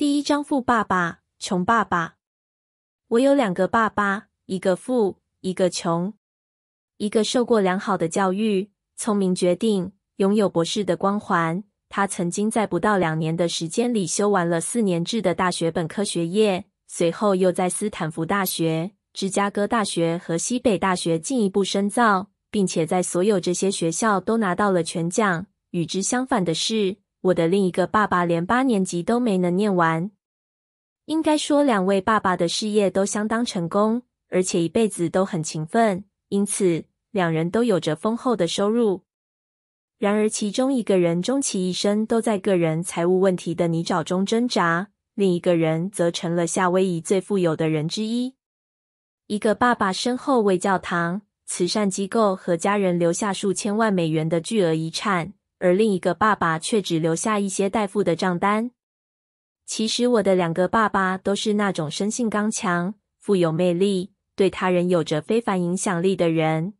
第一章，富爸爸，穷爸爸。我有两个爸爸，一个富，一个穷。一个受过良好的教育，聪明，决定拥有博士的光环。他曾经在不到两年的时间里修完了四年制的大学本科学业，随后又在斯坦福大学、芝加哥大学和西北大学进一步深造，并且在所有这些学校都拿到了全奖。与之相反的是。我的另一个爸爸连八年级都没能念完。应该说，两位爸爸的事业都相当成功，而且一辈子都很勤奋，因此两人都有着丰厚的收入。然而，其中一个人终其一生都在个人财务问题的泥沼中挣扎，另一个人则成了夏威夷最富有的人之一。一个爸爸身后为教堂、慈善机构和家人留下数千万美元的巨额遗产。而另一个爸爸却只留下一些待付的账单。其实，我的两个爸爸都是那种生性刚强、富有魅力、对他人有着非凡影响力的人。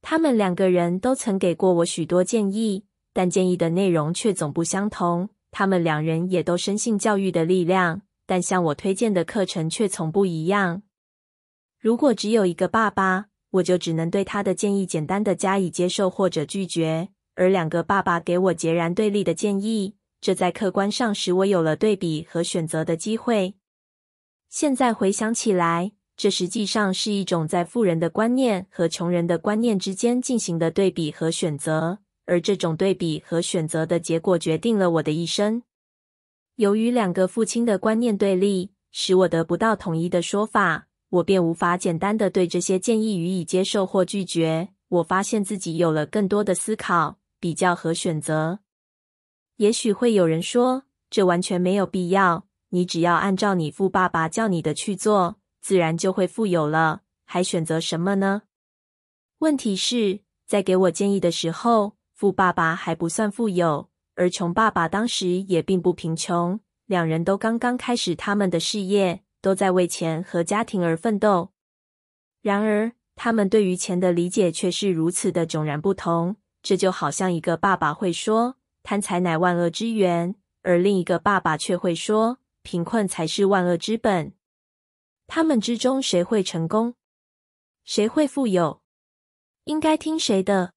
他们两个人都曾给过我许多建议，但建议的内容却总不相同。他们两人也都深信教育的力量，但向我推荐的课程却从不一样。如果只有一个爸爸，我就只能对他的建议简单的加以接受或者拒绝。而两个爸爸给我截然对立的建议，这在客观上使我有了对比和选择的机会。现在回想起来，这实际上是一种在富人的观念和穷人的观念之间进行的对比和选择，而这种对比和选择的结果决定了我的一生。由于两个父亲的观念对立，使我得不到统一的说法，我便无法简单的对这些建议予以接受或拒绝。我发现自己有了更多的思考。比较和选择，也许会有人说，这完全没有必要。你只要按照你富爸爸教你的去做，自然就会富有了，还选择什么呢？问题是在给我建议的时候，富爸爸还不算富有，而穷爸爸当时也并不贫穷，两人都刚刚开始他们的事业，都在为钱和家庭而奋斗。然而，他们对于钱的理解却是如此的迥然不同。这就好像一个爸爸会说“贪财乃万恶之源”，而另一个爸爸却会说“贫困才是万恶之本”。他们之中谁会成功？谁会富有？应该听谁的？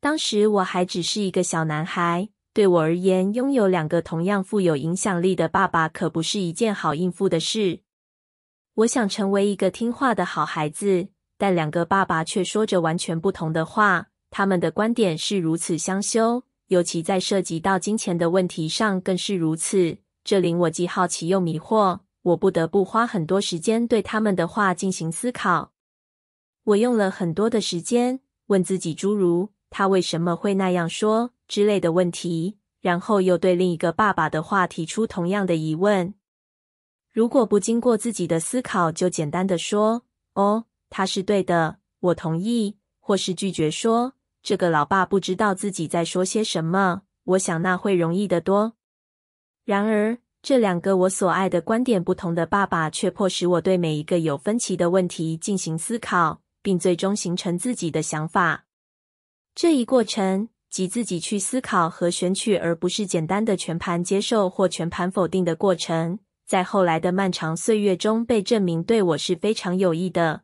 当时我还只是一个小男孩，对我而言，拥有两个同样富有影响力的爸爸可不是一件好应付的事。我想成为一个听话的好孩子，但两个爸爸却说着完全不同的话。他们的观点是如此相修，尤其在涉及到金钱的问题上更是如此。这令我既好奇又迷惑。我不得不花很多时间对他们的话进行思考。我用了很多的时间问自己，诸如“他为什么会那样说”之类的问题，然后又对另一个爸爸的话提出同样的疑问。如果不经过自己的思考，就简单的说“哦，他是对的，我同意”，或是拒绝说。这个老爸不知道自己在说些什么，我想那会容易得多。然而，这两个我所爱的观点不同的爸爸却迫使我对每一个有分歧的问题进行思考，并最终形成自己的想法。这一过程，即自己去思考和选取，而不是简单的全盘接受或全盘否定的过程，在后来的漫长岁月中被证明对我是非常有益的。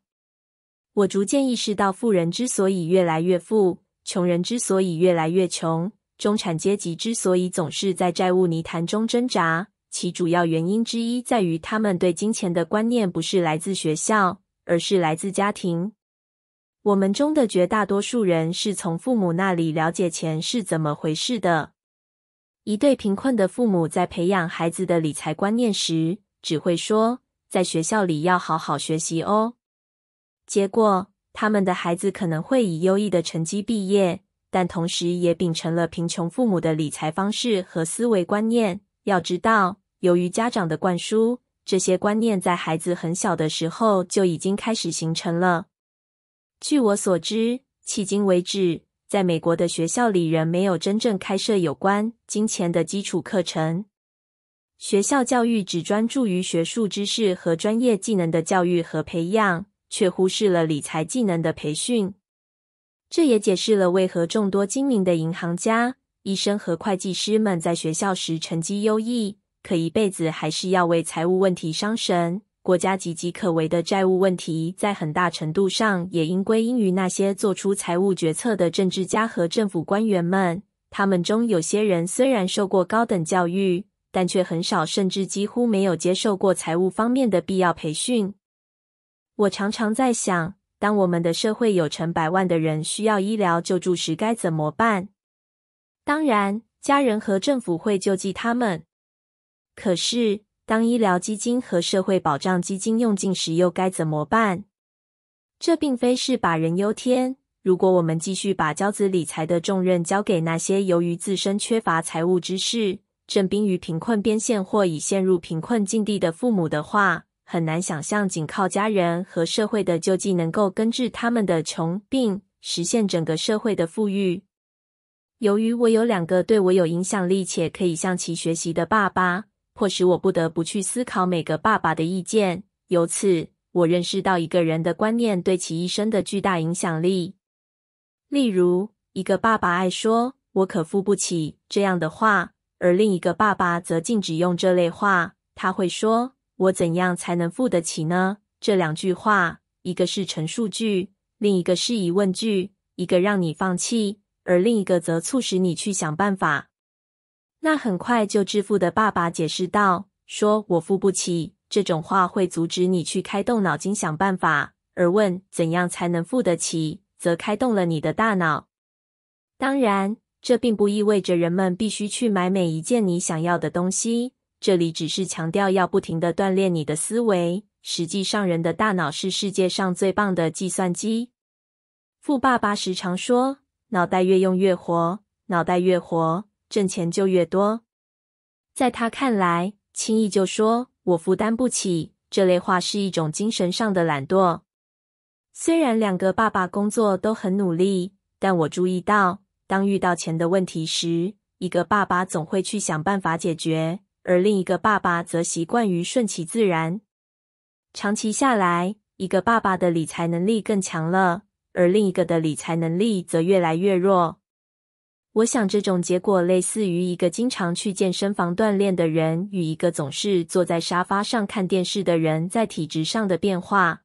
我逐渐意识到，富人之所以越来越富。穷人之所以越来越穷，中产阶级之所以总是在债务泥潭中挣扎，其主要原因之一在于他们对金钱的观念不是来自学校，而是来自家庭。我们中的绝大多数人是从父母那里了解钱是怎么回事的。一对贫困的父母在培养孩子的理财观念时，只会说：“在学校里要好好学习哦。”结果。他们的孩子可能会以优异的成绩毕业，但同时也秉承了贫穷父母的理财方式和思维观念。要知道，由于家长的灌输，这些观念在孩子很小的时候就已经开始形成了。据我所知，迄今为止，在美国的学校里仍没有真正开设有关金钱的基础课程。学校教育只专注于学术知识和专业技能的教育和培养。却忽视了理财技能的培训，这也解释了为何众多精明的银行家、医生和会计师们在学校时成绩优异，可一辈子还是要为财务问题伤神。国家岌岌可危的债务问题，在很大程度上也应归因于那些做出财务决策的政治家和政府官员们。他们中有些人虽然受过高等教育，但却很少甚至几乎没有接受过财务方面的必要培训。我常常在想，当我们的社会有成百万的人需要医疗救助时，该怎么办？当然，家人和政府会救济他们。可是，当医疗基金和社会保障基金用尽时，又该怎么办？这并非是把人忧天。如果我们继续把教子理财的重任交给那些由于自身缺乏财务知识，正兵于贫困边线或已陷入贫困境地的父母的话，很难想象，仅靠家人和社会的救济能够根治他们的穷病，实现整个社会的富裕。由于我有两个对我有影响力且可以向其学习的爸爸，迫使我不得不去思考每个爸爸的意见。由此，我认识到一个人的观念对其一生的巨大影响力。例如，一个爸爸爱说“我可付不起”这样的话，而另一个爸爸则禁止用这类话，他会说。我怎样才能付得起呢？这两句话，一个是陈述句，另一个是疑问句。一个让你放弃，而另一个则促使你去想办法。那很快就致富的爸爸解释道：“说我付不起这种话会阻止你去开动脑筋想办法，而问怎样才能付得起，则开动了你的大脑。当然，这并不意味着人们必须去买每一件你想要的东西。”这里只是强调要不停的锻炼你的思维。实际上，人的大脑是世界上最棒的计算机。富爸爸时常说：“脑袋越用越活，脑袋越活，挣钱就越多。”在他看来，轻易就说“我负担不起”这类话是一种精神上的懒惰。虽然两个爸爸工作都很努力，但我注意到，当遇到钱的问题时，一个爸爸总会去想办法解决。而另一个爸爸则习惯于顺其自然，长期下来，一个爸爸的理财能力更强了，而另一个的理财能力则越来越弱。我想，这种结果类似于一个经常去健身房锻炼的人与一个总是坐在沙发上看电视的人在体质上的变化。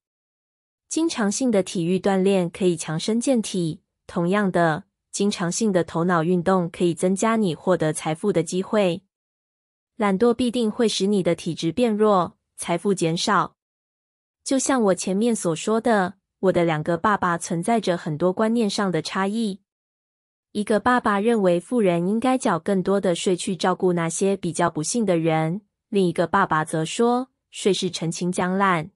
经常性的体育锻炼可以强身健体，同样的，经常性的头脑运动可以增加你获得财富的机会。懒惰必定会使你的体质变弱，财富减少。就像我前面所说的，我的两个爸爸存在着很多观念上的差异。一个爸爸认为富人应该缴更多的税去照顾那些比较不幸的人，另一个爸爸则说税是陈情江滥。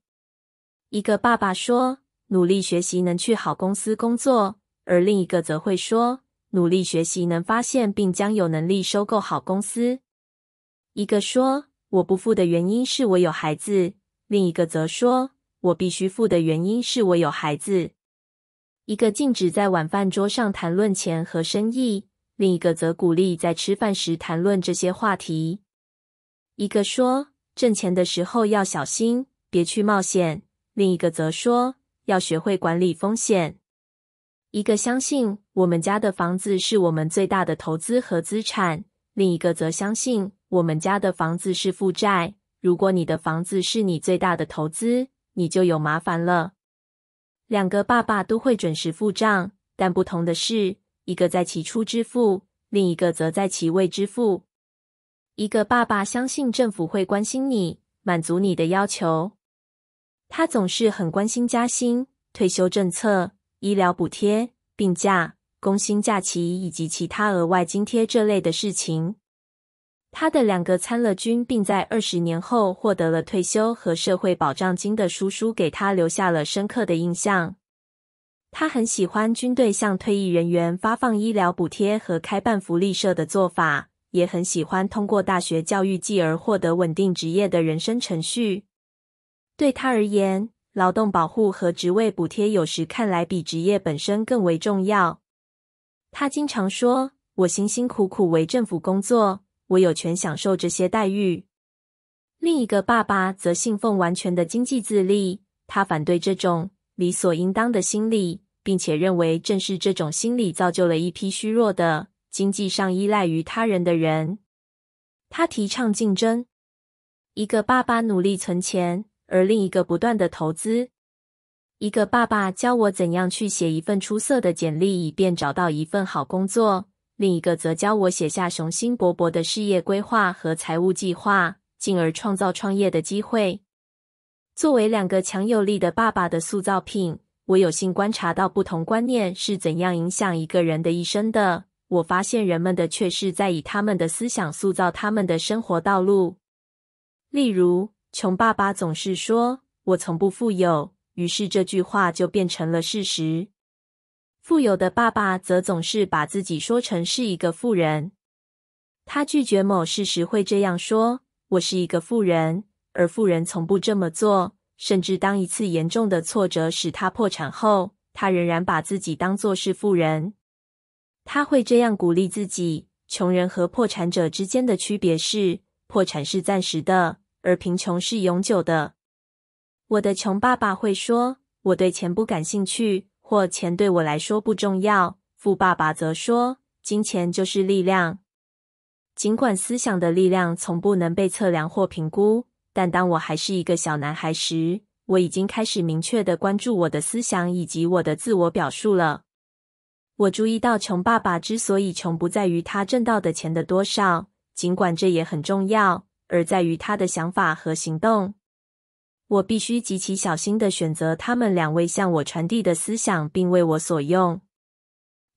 一个爸爸说努力学习能去好公司工作，而另一个则会说努力学习能发现并将有能力收购好公司。一个说我不付的原因是我有孩子，另一个则说我必须付的原因是我有孩子。一个禁止在晚饭桌上谈论钱和生意，另一个则鼓励在吃饭时谈论这些话题。一个说挣钱的时候要小心，别去冒险，另一个则说要学会管理风险。一个相信我们家的房子是我们最大的投资和资产，另一个则相信。我们家的房子是负债。如果你的房子是你最大的投资，你就有麻烦了。两个爸爸都会准时付账，但不同的是，一个在其初支付，另一个则在其未支付。一个爸爸相信政府会关心你，满足你的要求。他总是很关心加薪、退休政策、医疗补贴、病假、工薪假期以及其他额外津贴这类的事情。他的两个参了军，并在二十年后获得了退休和社会保障金的叔叔，给他留下了深刻的印象。他很喜欢军队向退役人员发放医疗补贴和开办福利社的做法，也很喜欢通过大学教育继而获得稳定职业的人生程序。对他而言，劳动保护和职位补贴有时看来比职业本身更为重要。他经常说：“我辛辛苦苦为政府工作。”我有权享受这些待遇。另一个爸爸则信奉完全的经济自立，他反对这种理所应当的心理，并且认为正是这种心理造就了一批虚弱的、经济上依赖于他人的人。他提倡竞争。一个爸爸努力存钱，而另一个不断的投资。一个爸爸教我怎样去写一份出色的简历，以便找到一份好工作。另一个则教我写下雄心勃勃的事业规划和财务计划，进而创造创业的机会。作为两个强有力的爸爸的塑造品，我有幸观察到不同观念是怎样影响一个人的一生的。我发现人们的确是在以他们的思想塑造他们的生活道路。例如，穷爸爸总是说：“我从不富有。”于是这句话就变成了事实。富有的爸爸则总是把自己说成是一个富人。他拒绝某事时会这样说：“我是一个富人。”而富人从不这么做。甚至当一次严重的挫折使他破产后，他仍然把自己当作是富人。他会这样鼓励自己：“穷人和破产者之间的区别是，破产是暂时的，而贫穷是永久的。”我的穷爸爸会说：“我对钱不感兴趣。”或钱对我来说不重要。富爸爸则说，金钱就是力量。尽管思想的力量从不能被测量或评估，但当我还是一个小男孩时，我已经开始明确的关注我的思想以及我的自我表述了。我注意到，穷爸爸之所以穷，不在于他挣到的钱的多少，尽管这也很重要，而在于他的想法和行动。我必须极其小心的选择他们两位向我传递的思想，并为我所用。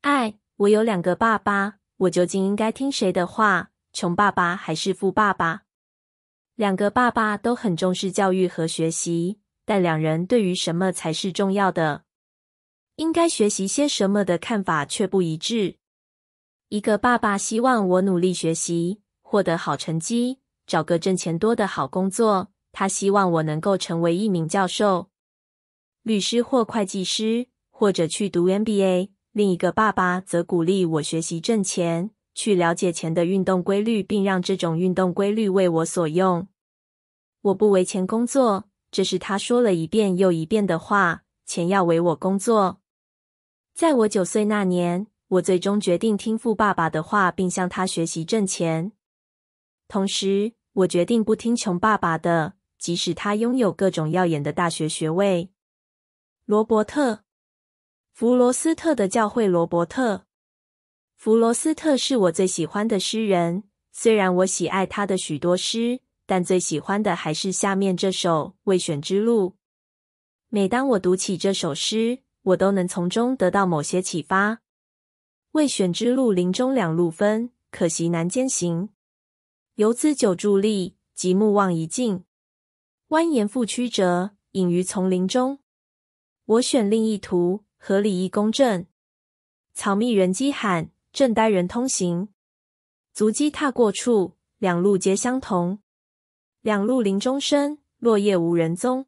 爱，我有两个爸爸，我究竟应该听谁的话？穷爸爸还是富爸爸？两个爸爸都很重视教育和学习，但两人对于什么才是重要的，应该学习些什么的看法却不一致。一个爸爸希望我努力学习，获得好成绩，找个挣钱多的好工作。他希望我能够成为一名教授、律师或会计师，或者去读 MBA。另一个爸爸则鼓励我学习挣钱，去了解钱的运动规律，并让这种运动规律为我所用。我不为钱工作，这是他说了一遍又一遍的话。钱要为我工作。在我九岁那年，我最终决定听富爸爸的话，并向他学习挣钱。同时，我决定不听穷爸爸的。即使他拥有各种耀眼的大学学位，罗伯特·弗罗斯特的教会，罗伯特·弗罗斯特是我最喜欢的诗人。虽然我喜爱他的许多诗，但最喜欢的还是下面这首《未选之路》。每当我读起这首诗，我都能从中得到某些启发。未选之路，林中两路分，可惜难兼行。游子久伫立，极目望一境。蜿蜒复曲折，隐于丛林中。我选另一途，合理亦公正。草密人饥罕，正待人通行。足迹踏过处，两路皆相同。两路林中深，落叶无人踪。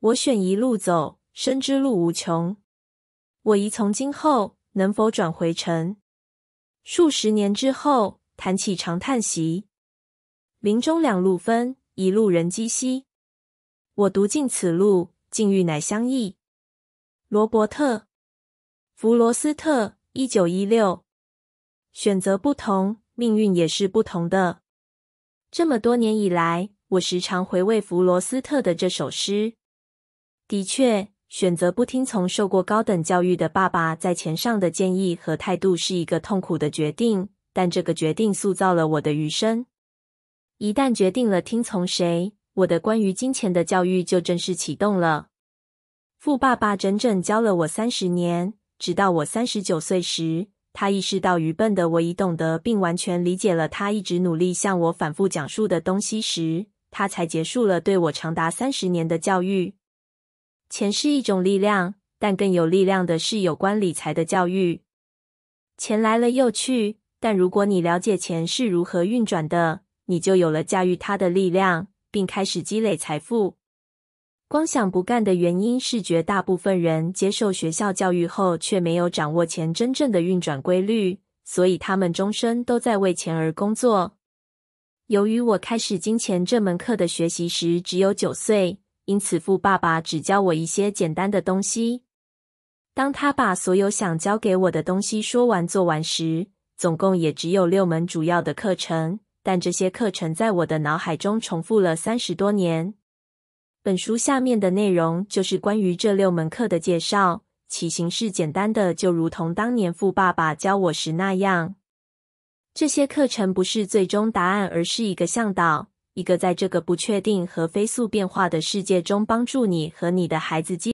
我选一路走，深知路无穷。我疑从今后，能否转回程？数十年之后，谈起长叹息。林中两路分。一路人迹稀，我独尽此路，境遇乃相异。罗伯特·弗罗斯特，一九一六。选择不同，命运也是不同的。这么多年以来，我时常回味弗罗斯特的这首诗。的确，选择不听从受过高等教育的爸爸在钱上的建议和态度，是一个痛苦的决定。但这个决定塑造了我的余生。一旦决定了听从谁，我的关于金钱的教育就正式启动了。富爸爸整整教了我三十年，直到我三十九岁时，他意识到愚笨的我已懂得并完全理解了他一直努力向我反复讲述的东西时，他才结束了对我长达三十年的教育。钱是一种力量，但更有力量的是有关理财的教育。钱来了又去，但如果你了解钱是如何运转的。你就有了驾驭它的力量，并开始积累财富。光想不干的原因是，绝大部分人接受学校教育后，却没有掌握钱真正的运转规律，所以他们终身都在为钱而工作。由于我开始金钱这门课的学习时只有九岁，因此富爸爸只教我一些简单的东西。当他把所有想教给我的东西说完、做完时，总共也只有六门主要的课程。但这些课程在我的脑海中重复了三十多年。本书下面的内容就是关于这六门课的介绍，其形式简单的就如同当年富爸爸教我时那样。这些课程不是最终答案，而是一个向导，一个在这个不确定和飞速变化的世界中帮助你和你的孩子接。